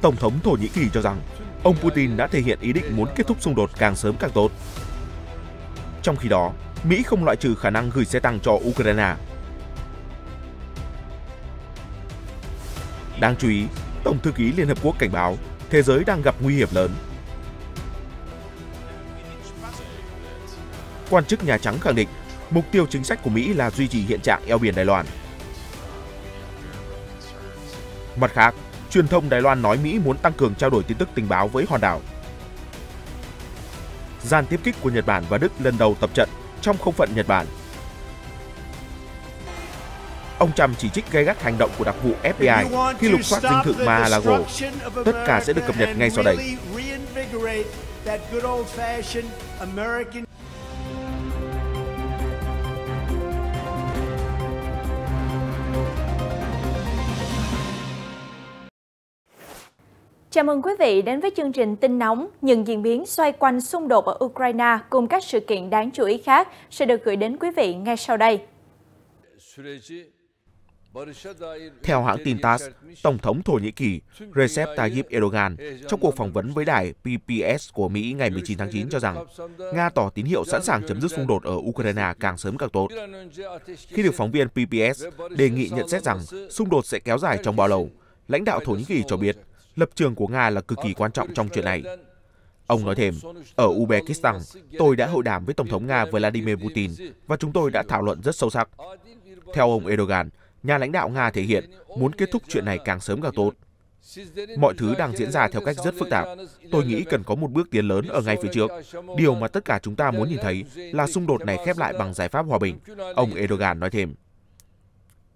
Tổng thống Thổ Nhĩ Kỳ cho rằng ông Putin đã thể hiện ý định muốn kết thúc xung đột càng sớm càng tốt. Trong khi đó, Mỹ không loại trừ khả năng gửi xe tăng cho Ukraine. Đáng chú ý, Tổng thư ký Liên Hợp Quốc cảnh báo thế giới đang gặp nguy hiểm lớn. Quan chức Nhà Trắng khẳng định mục tiêu chính sách của Mỹ là duy trì hiện trạng eo biển Đài Loan Mặt khác, truyền thông Đài Loan nói Mỹ muốn tăng cường trao đổi tin tức tình báo với hòn đảo. Gian tiếp kích của Nhật Bản và Đức lần đầu tập trận trong không phận Nhật Bản. Ông Trump chỉ trích gay gắt hành động của đặc vụ FBI khi lục soát dinh thự Mar-a-Lago. Tất cả sẽ được cập nhật ngay sau đây. Chào mừng quý vị đến với chương trình tin nóng, những diễn biến xoay quanh xung đột ở Ukraine cùng các sự kiện đáng chú ý khác sẽ được gửi đến quý vị ngay sau đây. Theo hãng tin TASS, Tổng thống Thổ Nhĩ Kỳ Recep Tayyip Erdogan trong cuộc phỏng vấn với đài PBS của Mỹ ngày 19 tháng 9 cho rằng Nga tỏ tín hiệu sẵn sàng chấm dứt xung đột ở Ukraine càng sớm càng tốt. Khi được phóng viên PBS đề nghị nhận xét rằng xung đột sẽ kéo dài trong bao lâu, lãnh đạo Thổ Nhĩ Kỳ cho biết Lập trường của Nga là cực kỳ quan trọng trong chuyện này. Ông nói thêm, ở Uzbekistan, tôi đã hội đàm với Tổng thống Nga Vladimir Putin và chúng tôi đã thảo luận rất sâu sắc. Theo ông Erdogan, nhà lãnh đạo Nga thể hiện muốn kết thúc chuyện này càng sớm càng tốt. Mọi thứ đang diễn ra theo cách rất phức tạp. Tôi nghĩ cần có một bước tiến lớn ở ngay phía trước. Điều mà tất cả chúng ta muốn nhìn thấy là xung đột này khép lại bằng giải pháp hòa bình, ông Erdogan nói thêm.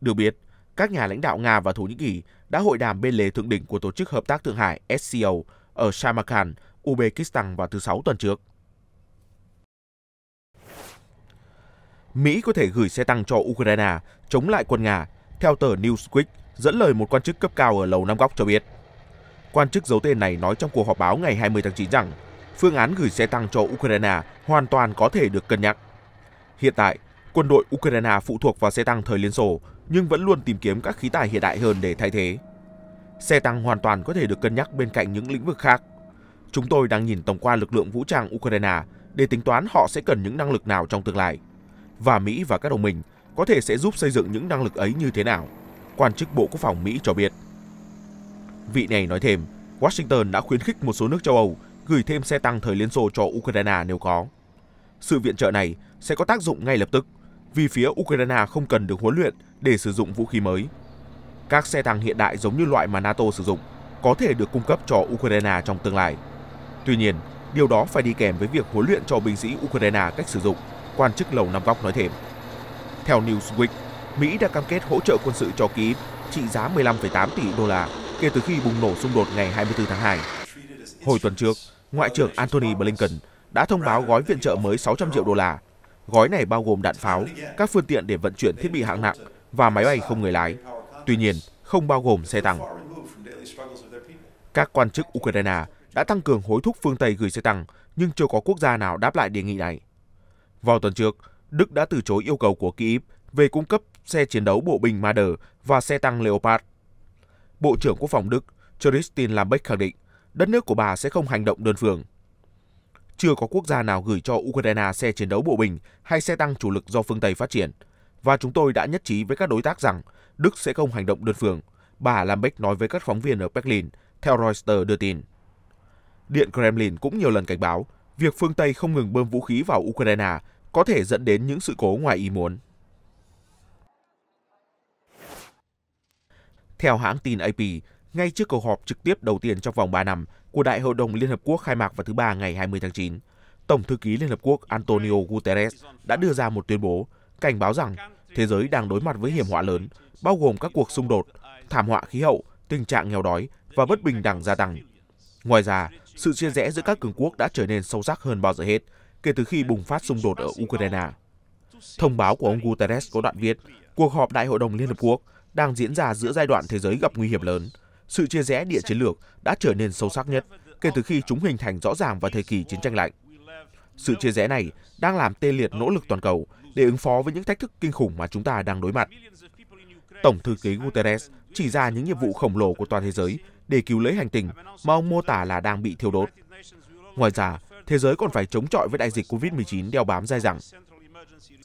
Được biết, các nhà lãnh đạo Nga và Thổ Nhĩ Kỳ đã hội đàm bên lề thượng đỉnh của Tổ chức Hợp tác Thượng Hải SCO ở Samarkand, Uzbekistan vào thứ Sáu tuần trước. Mỹ có thể gửi xe tăng cho Ukraine chống lại quân Nga, theo tờ Newsweek, dẫn lời một quan chức cấp cao ở Lầu Năm Góc cho biết. Quan chức giấu tên này nói trong cuộc họp báo ngày 20 tháng 9 rằng phương án gửi xe tăng cho Ukraine hoàn toàn có thể được cân nhắc. Hiện tại, quân đội Ukraine phụ thuộc vào xe tăng thời Liên Xô nhưng vẫn luôn tìm kiếm các khí tài hiện đại hơn để thay thế. Xe tăng hoàn toàn có thể được cân nhắc bên cạnh những lĩnh vực khác. Chúng tôi đang nhìn tổng quan lực lượng vũ trang Ukraine để tính toán họ sẽ cần những năng lực nào trong tương lai. Và Mỹ và các đồng minh có thể sẽ giúp xây dựng những năng lực ấy như thế nào, quan chức Bộ Quốc phòng Mỹ cho biết. Vị này nói thêm, Washington đã khuyến khích một số nước châu Âu gửi thêm xe tăng thời Liên Xô cho Ukraine nếu có. Sự viện trợ này sẽ có tác dụng ngay lập tức – vì phía Ukraine không cần được huấn luyện để sử dụng vũ khí mới. Các xe tăng hiện đại giống như loại mà NATO sử dụng có thể được cung cấp cho Ukraine trong tương lai. Tuy nhiên, điều đó phải đi kèm với việc huấn luyện cho binh sĩ Ukraine cách sử dụng, quan chức Lầu Năm Góc nói thêm. Theo Newsweek, Mỹ đã cam kết hỗ trợ quân sự cho Kyiv trị giá 15,8 tỷ đô la kể từ khi bùng nổ xung đột ngày 24 tháng 2. Hồi tuần trước, Ngoại trưởng Antony Blinken đã thông báo gói viện trợ mới 600 triệu đô la Gói này bao gồm đạn pháo, các phương tiện để vận chuyển thiết bị hạng nặng và máy bay không người lái. Tuy nhiên, không bao gồm xe tăng. Các quan chức Ukraine đã tăng cường hối thúc phương Tây gửi xe tăng, nhưng chưa có quốc gia nào đáp lại đề nghị này. Vào tuần trước, Đức đã từ chối yêu cầu của Kyiv về cung cấp xe chiến đấu bộ binh Marder và xe tăng Leopard. Bộ trưởng Quốc phòng Đức Christine Lambert khẳng định, đất nước của bà sẽ không hành động đơn phương chưa có quốc gia nào gửi cho Ukraine xe chiến đấu bộ binh hay xe tăng chủ lực do phương Tây phát triển. Và chúng tôi đã nhất trí với các đối tác rằng Đức sẽ không hành động đơn phương, bà Lambeck nói với các phóng viên ở Berlin, theo Reuters đưa tin. Điện Kremlin cũng nhiều lần cảnh báo việc phương Tây không ngừng bơm vũ khí vào Ukraine có thể dẫn đến những sự cố ngoài ý muốn. Theo hãng tin AP, ngay trước cuộc họp trực tiếp đầu tiên trong vòng 3 năm của Đại hội đồng Liên Hợp Quốc khai mạc vào thứ Ba ngày 20 tháng 9, Tổng thư ký Liên Hợp Quốc Antonio Guterres đã đưa ra một tuyên bố cảnh báo rằng thế giới đang đối mặt với hiểm họa lớn, bao gồm các cuộc xung đột, thảm họa khí hậu, tình trạng nghèo đói và bất bình đẳng gia tăng. Ngoài ra, sự chia rẽ giữa các cường quốc đã trở nên sâu sắc hơn bao giờ hết kể từ khi bùng phát xung đột ở Ukraine. Thông báo của ông Guterres có đoạn viết, cuộc họp Đại hội đồng Liên Hợp Quốc đang diễn ra giữa giai đoạn thế giới gặp nguy hiểm lớn, sự chia rẽ địa chiến lược đã trở nên sâu sắc nhất kể từ khi chúng hình thành rõ ràng vào thời kỳ chiến tranh lạnh. Sự chia rẽ này đang làm tê liệt nỗ lực toàn cầu để ứng phó với những thách thức kinh khủng mà chúng ta đang đối mặt. Tổng thư ký Guterres chỉ ra những nhiệm vụ khổng lồ của toàn thế giới để cứu lấy hành tinh mà ông mô tả là đang bị thiêu đốt. Ngoài ra, thế giới còn phải chống chọi với đại dịch COVID-19 đeo bám dai dẳng.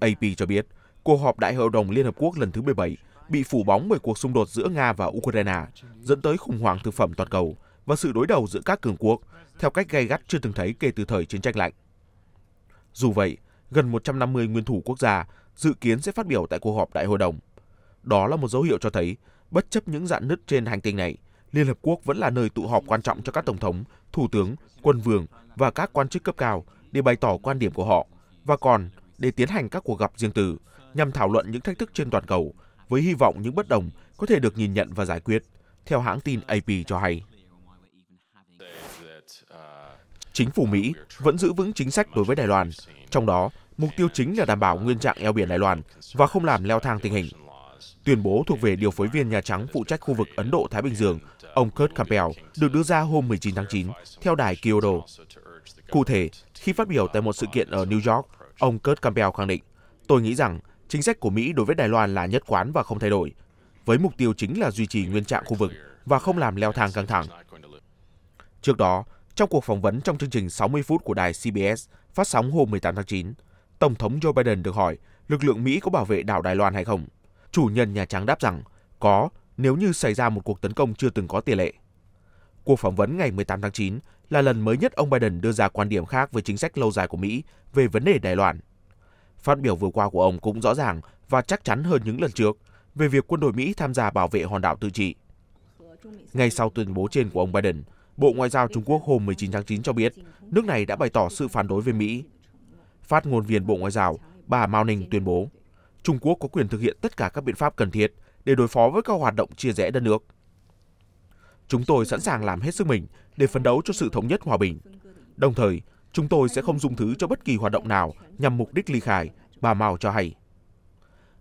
AP cho biết, cuộc họp Đại hội đồng Liên Hợp Quốc lần thứ 17 bị phủ bóng bởi cuộc xung đột giữa Nga và Ukraine, dẫn tới khủng hoảng thực phẩm toàn cầu và sự đối đầu giữa các cường quốc theo cách gay gắt chưa từng thấy kể từ thời chiến tranh lạnh. Dù vậy, gần 150 nguyên thủ quốc gia dự kiến sẽ phát biểu tại cuộc họp Đại hội đồng. Đó là một dấu hiệu cho thấy, bất chấp những dạn nứt trên hành tinh này, Liên Hợp Quốc vẫn là nơi tụ họp quan trọng cho các tổng thống, thủ tướng, quân vương và các quan chức cấp cao để bày tỏ quan điểm của họ và còn để tiến hành các cuộc gặp riêng tư nhằm thảo luận những thách thức trên toàn cầu với hy vọng những bất đồng có thể được nhìn nhận và giải quyết, theo hãng tin AP cho hay. Chính phủ Mỹ vẫn giữ vững chính sách đối với Đài Loan, trong đó mục tiêu chính là đảm bảo nguyên trạng eo biển Đài Loan và không làm leo thang tình hình. Tuyên bố thuộc về điều phối viên Nhà Trắng phụ trách khu vực Ấn Độ-Thái Bình Dương, ông Kurt Campbell, được đưa ra hôm 19 tháng 9, theo đài Kyodo. Cụ thể, khi phát biểu tại một sự kiện ở New York, ông Kurt Campbell khẳng định, tôi nghĩ rằng Chính sách của Mỹ đối với Đài Loan là nhất quán và không thay đổi, với mục tiêu chính là duy trì nguyên trạng khu vực và không làm leo thang căng thẳng. Trước đó, trong cuộc phỏng vấn trong chương trình 60 phút của đài CBS phát sóng hôm 18 tháng 9, Tổng thống Joe Biden được hỏi lực lượng Mỹ có bảo vệ đảo Đài Loan hay không. Chủ nhân Nhà Trắng đáp rằng có nếu như xảy ra một cuộc tấn công chưa từng có tiền lệ. Cuộc phỏng vấn ngày 18 tháng 9 là lần mới nhất ông Biden đưa ra quan điểm khác về chính sách lâu dài của Mỹ về vấn đề Đài Loan. Phát biểu vừa qua của ông cũng rõ ràng và chắc chắn hơn những lần trước về việc quân đội Mỹ tham gia bảo vệ hòn đảo tự trị. Ngay sau tuyên bố trên của ông Biden, Bộ Ngoại giao Trung Quốc hôm 19 tháng 9 cho biết nước này đã bày tỏ sự phản đối với Mỹ. Phát ngôn viên Bộ Ngoại giao, bà Mao Ninh tuyên bố, Trung Quốc có quyền thực hiện tất cả các biện pháp cần thiết để đối phó với các hoạt động chia rẽ đất nước. Chúng tôi sẵn sàng làm hết sức mình để phấn đấu cho sự thống nhất hòa bình. Đồng thời, Chúng tôi sẽ không dùng thứ cho bất kỳ hoạt động nào nhằm mục đích ly khai, bà Mao cho hay.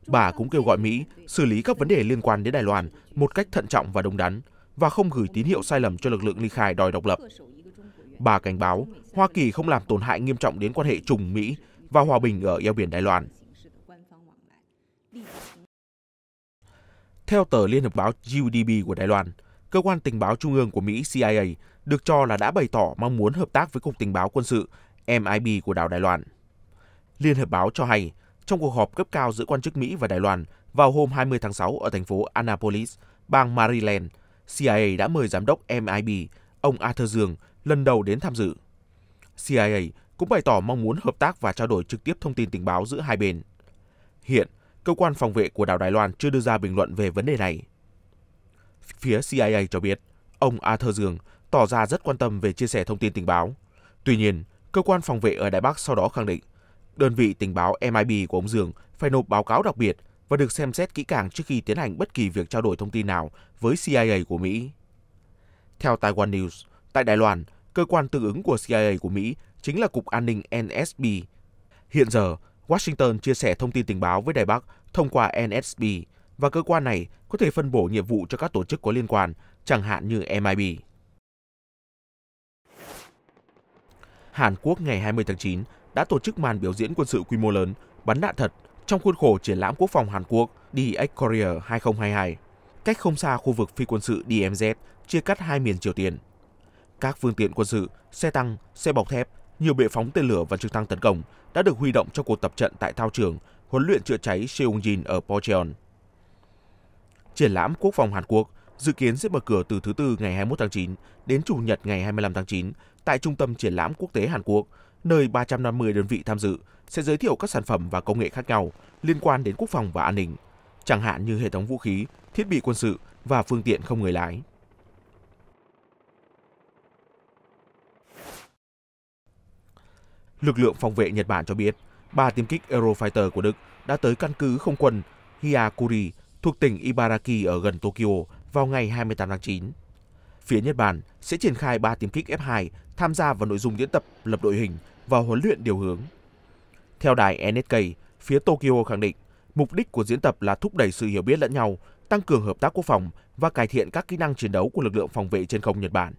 Bà cũng kêu gọi Mỹ xử lý các vấn đề liên quan đến Đài Loan một cách thận trọng và đúng đắn và không gửi tín hiệu sai lầm cho lực lượng ly khai đòi độc lập. Bà cảnh báo Hoa Kỳ không làm tổn hại nghiêm trọng đến quan hệ trùng Mỹ và hòa bình ở eo biển Đài Loan. Theo tờ Liên Hợp báo UDB của Đài Loan, cơ quan tình báo trung ương của Mỹ CIA được cho là đã bày tỏ mong muốn hợp tác với Cục Tình báo quân sự MIB của đảo Đài Loan. Liên Hợp báo cho hay, trong cuộc họp cấp cao giữa quan chức Mỹ và Đài Loan vào hôm 20 tháng 6 ở thành phố Annapolis, bang Maryland, CIA đã mời giám đốc MIB, ông Arthur Dương, lần đầu đến tham dự. CIA cũng bày tỏ mong muốn hợp tác và trao đổi trực tiếp thông tin tình báo giữa hai bên. Hiện, cơ quan phòng vệ của đảo Đài Loan chưa đưa ra bình luận về vấn đề này. Phía CIA cho biết, ông Arthur Dương tỏ ra rất quan tâm về chia sẻ thông tin tình báo. Tuy nhiên, cơ quan phòng vệ ở Đài Bắc sau đó khẳng định, đơn vị tình báo MIB của ông Dương phải nộp báo cáo đặc biệt và được xem xét kỹ càng trước khi tiến hành bất kỳ việc trao đổi thông tin nào với CIA của Mỹ. Theo Taiwan News, tại Đài Loan, cơ quan tương ứng của CIA của Mỹ chính là Cục An ninh NSB. Hiện giờ, Washington chia sẻ thông tin tình báo với Đài Bắc thông qua NSB và cơ quan này có thể phân bổ nhiệm vụ cho các tổ chức có liên quan, chẳng hạn như MIB. Hàn Quốc ngày 20 tháng 9 đã tổ chức màn biểu diễn quân sự quy mô lớn, bắn đạn thật trong khuôn khổ triển lãm quốc phòng Hàn Quốc DX Korea 2022, cách không xa khu vực phi quân sự DMZ chia cắt hai miền Triều Tiên. Các phương tiện quân sự, xe tăng, xe bọc thép, nhiều bệ phóng tên lửa và trực thăng tấn công đã được huy động cho cuộc tập trận tại thao trường huấn luyện chữa cháy Seongjin ở Pocheon. Triển lãm quốc phòng Hàn Quốc dự kiến sẽ mở cửa từ thứ Tư ngày 21 tháng 9 đến Chủ nhật ngày 25 tháng 9 tại Trung tâm Triển lãm Quốc tế Hàn Quốc, nơi 350 đơn vị tham dự sẽ giới thiệu các sản phẩm và công nghệ khác nhau liên quan đến quốc phòng và an ninh, chẳng hạn như hệ thống vũ khí, thiết bị quân sự và phương tiện không người lái. Lực lượng phòng vệ Nhật Bản cho biết, ba tiêm kích Eurofighter của Đức đã tới căn cứ không quân Hiyakuri thuộc tỉnh Ibaraki ở gần Tokyo vào ngày 28 tháng 9. Phía Nhật Bản sẽ triển khai 3 tiêm kích F2 tham gia vào nội dung diễn tập lập đội hình và huấn luyện điều hướng. Theo đài NHK, phía Tokyo khẳng định mục đích của diễn tập là thúc đẩy sự hiểu biết lẫn nhau, tăng cường hợp tác quốc phòng và cải thiện các kỹ năng chiến đấu của lực lượng phòng vệ trên không Nhật Bản.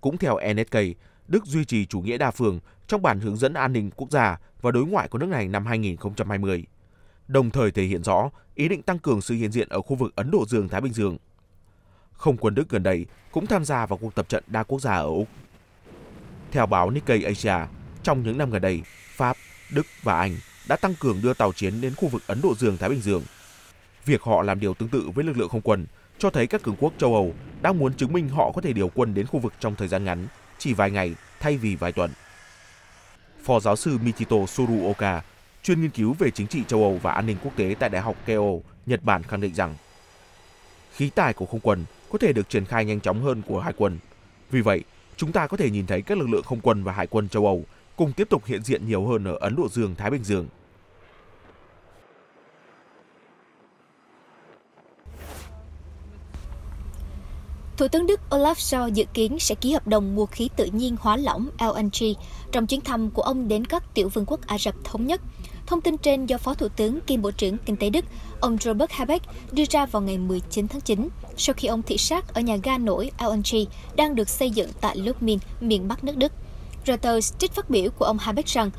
Cũng theo NHK, Đức duy trì chủ nghĩa đa phương trong bản hướng dẫn an ninh quốc gia và đối ngoại của nước này năm 2020, đồng thời thể hiện rõ ý định tăng cường sự hiện diện ở khu vực Ấn Độ Dương-Thái Bình Dương không quân Đức gần đây cũng tham gia vào cuộc tập trận đa quốc gia ở Úc. Theo báo Nikkei Asia, trong những năm gần đây, Pháp, Đức và Anh đã tăng cường đưa tàu chiến đến khu vực Ấn Độ Dương-Thái Bình Dương. Việc họ làm điều tương tự với lực lượng không quân cho thấy các cường quốc châu Âu đang muốn chứng minh họ có thể điều quân đến khu vực trong thời gian ngắn, chỉ vài ngày thay vì vài tuần. Phó giáo sư Michito Suruoka, chuyên nghiên cứu về chính trị châu Âu và an ninh quốc tế tại Đại học Keio, Nhật Bản khẳng định rằng khí tài của không quân có thể được triển khai nhanh chóng hơn của hải quân. Vì vậy, chúng ta có thể nhìn thấy các lực lượng không quân và hải quân châu Âu cùng tiếp tục hiện diện nhiều hơn ở Ấn Độ Dương, Thái Bình Dương. Thủ tướng Đức Olaf Scholz dự kiến sẽ ký hợp đồng mua khí tự nhiên hóa lỏng LNG trong chuyến thăm của ông đến các tiểu vương quốc Ả Rập Thống Nhất – Thông tin trên do Phó Thủ tướng kiêm Bộ trưởng Kinh tế Đức, ông Robert Habeck đưa ra vào ngày 19 tháng 9, sau khi ông thị sát ở nhà ga nổi LNG đang được xây dựng tại Lubmin, miền Bắc nước Đức. Reuters trích phát biểu của ông Habeck rằng,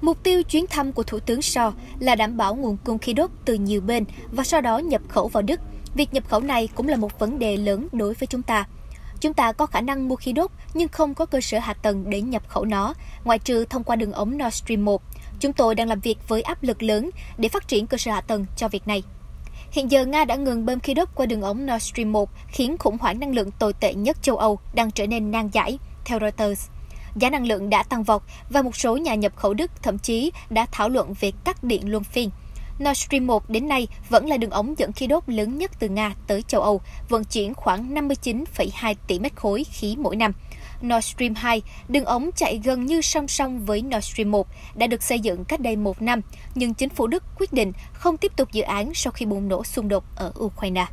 Mục tiêu chuyến thăm của Thủ tướng So là đảm bảo nguồn cung khí đốt từ nhiều bên và sau đó nhập khẩu vào Đức. Việc nhập khẩu này cũng là một vấn đề lớn đối với chúng ta. Chúng ta có khả năng mua khí đốt nhưng không có cơ sở hạ tầng để nhập khẩu nó, ngoại trừ thông qua đường ống Nord Stream 1 Chúng tôi đang làm việc với áp lực lớn để phát triển cơ sở hạ tầng cho việc này. Hiện giờ Nga đã ngừng bơm khí đốt qua đường ống Nord Stream 1, khiến khủng hoảng năng lượng tồi tệ nhất châu Âu đang trở nên nan giải, theo Reuters. Giá năng lượng đã tăng vọt và một số nhà nhập khẩu Đức thậm chí đã thảo luận về cắt điện luân phiên. Nord Stream 1 đến nay vẫn là đường ống dẫn khí đốt lớn nhất từ Nga tới châu Âu, vận chuyển khoảng 59,2 tỷ mét khối khí mỗi năm. Nord Stream 2, đường ống chạy gần như song song với Nord Stream 1, đã được xây dựng cách đây một năm, nhưng chính phủ Đức quyết định không tiếp tục dự án sau khi bùng nổ xung đột ở Ukraine.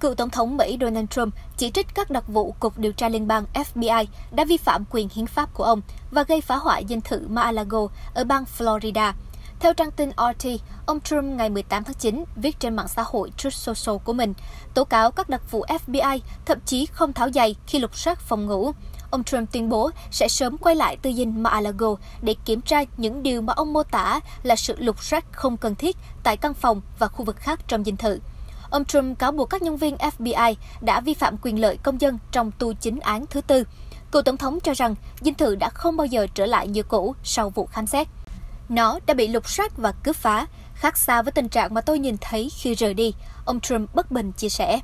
cựu Tổng thống Mỹ Donald Trump chỉ trích các đặc vụ Cục Điều tra Liên bang FBI đã vi phạm quyền hiến pháp của ông và gây phá hoại dinh thự Mar-a-Lago ở bang Florida – theo trang tin RT, ông Trump ngày 18 tháng 9 viết trên mạng xã hội Truth Social của mình, tố cáo các đặc vụ FBI thậm chí không tháo giày khi lục soát phòng ngủ. Ông Trump tuyên bố sẽ sớm quay lại tư dinh Mar-a-Lago để kiểm tra những điều mà ông mô tả là sự lục soát không cần thiết tại căn phòng và khu vực khác trong dinh thự. Ông Trump cáo buộc các nhân viên FBI đã vi phạm quyền lợi công dân trong tu chính án thứ tư. Cựu tổng thống cho rằng dinh thự đã không bao giờ trở lại như cũ sau vụ khám xét. Nó đã bị lục soát và cướp phá, khác xa với tình trạng mà tôi nhìn thấy khi rời đi, ông Trump bất bình chia sẻ.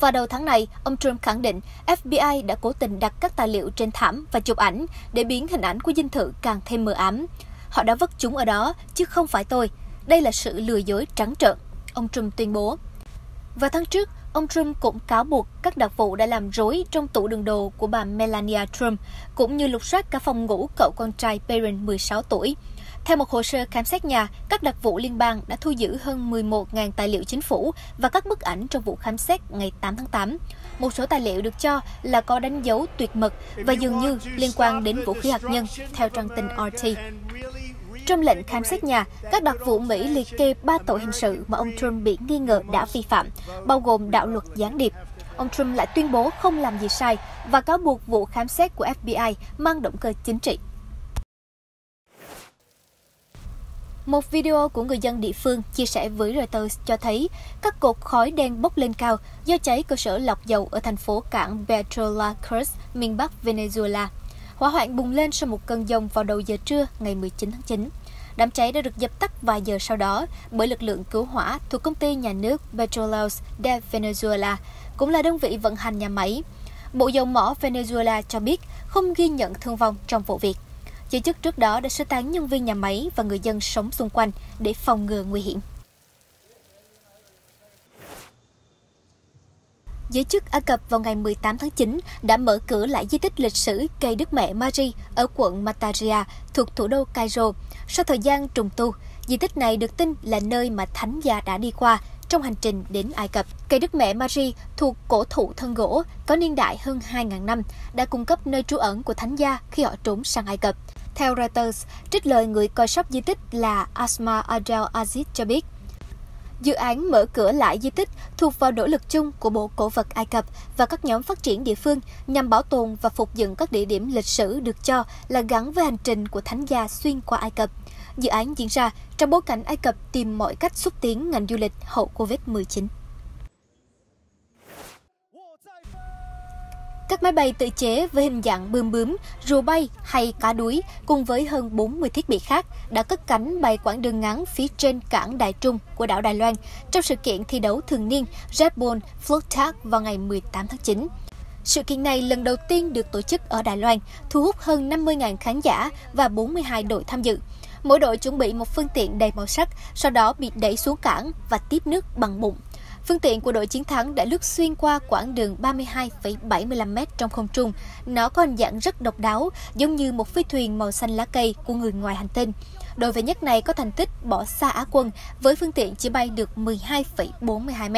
Vào đầu tháng này, ông Trump khẳng định FBI đã cố tình đặt các tài liệu trên thảm và chụp ảnh để biến hình ảnh của dinh thự càng thêm mờ ám. Họ đã vất chúng ở đó, chứ không phải tôi. Đây là sự lừa dối trắng trợn, ông Trump tuyên bố. Vào tháng trước, ông Trump cũng cáo buộc các đặc vụ đã làm rối trong tủ đường đồ của bà Melania Trump, cũng như lục soát cả phòng ngủ cậu con trai Barron 16 tuổi. Theo một hồ sơ khám xét nhà, các đặc vụ liên bang đã thu giữ hơn 11.000 tài liệu chính phủ và các bức ảnh trong vụ khám xét ngày 8 tháng 8. Một số tài liệu được cho là có đánh dấu tuyệt mật và dường như liên quan đến vũ khí hạt nhân, theo trang tin RT. Trong lệnh khám xét nhà, các đặc vụ Mỹ liệt kê ba tội hình sự mà ông Trump bị nghi ngờ đã vi phạm, bao gồm đạo luật gián điệp. Ông Trump lại tuyên bố không làm gì sai và cáo buộc vụ khám xét của FBI mang động cơ chính trị. Một video của người dân địa phương chia sẻ với Reuters cho thấy các cột khói đen bốc lên cao do cháy cơ sở lọc dầu ở thành phố cảng Petrola Cruz, miền Bắc Venezuela. Hỏa hoạn bùng lên sau một cơn giông vào đầu giờ trưa ngày 19 tháng 9. Đám cháy đã được dập tắt vài giờ sau đó bởi lực lượng cứu hỏa thuộc công ty nhà nước Petróleos de Venezuela, cũng là đơn vị vận hành nhà máy. Bộ dầu mỏ Venezuela cho biết không ghi nhận thương vong trong vụ việc giới chức trước đó đã sơ tán nhân viên nhà máy và người dân sống xung quanh để phòng ngừa nguy hiểm. giới chức Ai Cập vào ngày 18 tháng 9 đã mở cửa lại di tích lịch sử cây Đức Mẹ Mary ở quận Mataria thuộc thủ đô Cairo. Sau thời gian trùng tu, di tích này được tin là nơi mà thánh gia đã đi qua trong hành trình đến Ai Cập. Cây Đức Mẹ Mary thuộc cổ thụ thân gỗ có niên đại hơn 2.000 năm đã cung cấp nơi trú ẩn của thánh gia khi họ trốn sang Ai Cập. Theo Reuters, trích lời người coi sóc di tích là Asma Adel Aziz cho biết, Dự án mở cửa lại di tích thuộc vào nỗ lực chung của Bộ Cổ vật Ai Cập và các nhóm phát triển địa phương nhằm bảo tồn và phục dựng các địa điểm lịch sử được cho là gắn với hành trình của thánh gia xuyên qua Ai Cập. Dự án diễn ra trong bối cảnh Ai Cập tìm mọi cách xúc tiến ngành du lịch hậu Covid-19. Các máy bay tự chế với hình dạng bươm bướm, rùa bay hay cá đuối cùng với hơn 40 thiết bị khác đã cất cánh bay quãng đường ngắn phía trên cảng Đại Trung của đảo Đài Loan trong sự kiện thi đấu thường niên Red Bull Float Tag vào ngày 18 tháng 9. Sự kiện này lần đầu tiên được tổ chức ở Đài Loan, thu hút hơn 50.000 khán giả và 42 đội tham dự. Mỗi đội chuẩn bị một phương tiện đầy màu sắc, sau đó bị đẩy xuống cảng và tiếp nước bằng bụng. Phương tiện của đội chiến thắng đã lướt xuyên qua quãng đường 32,75 m trong không trung. Nó có hình dạng rất độc đáo, giống như một phi thuyền màu xanh lá cây của người ngoài hành tinh. Đội về nhất này có thành tích bỏ xa Á quân với phương tiện chỉ bay được 12,42 m.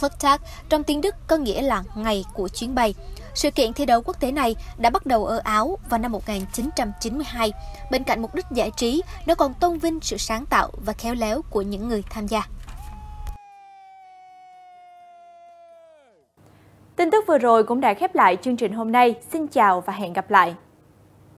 Flugtag trong tiếng Đức có nghĩa là ngày của chuyến bay. Sự kiện thi đấu quốc tế này đã bắt đầu ở Áo vào năm 1992. Bên cạnh mục đích giải trí, nó còn tôn vinh sự sáng tạo và khéo léo của những người tham gia. Tin tức vừa rồi cũng đã khép lại chương trình hôm nay. Xin chào và hẹn gặp lại.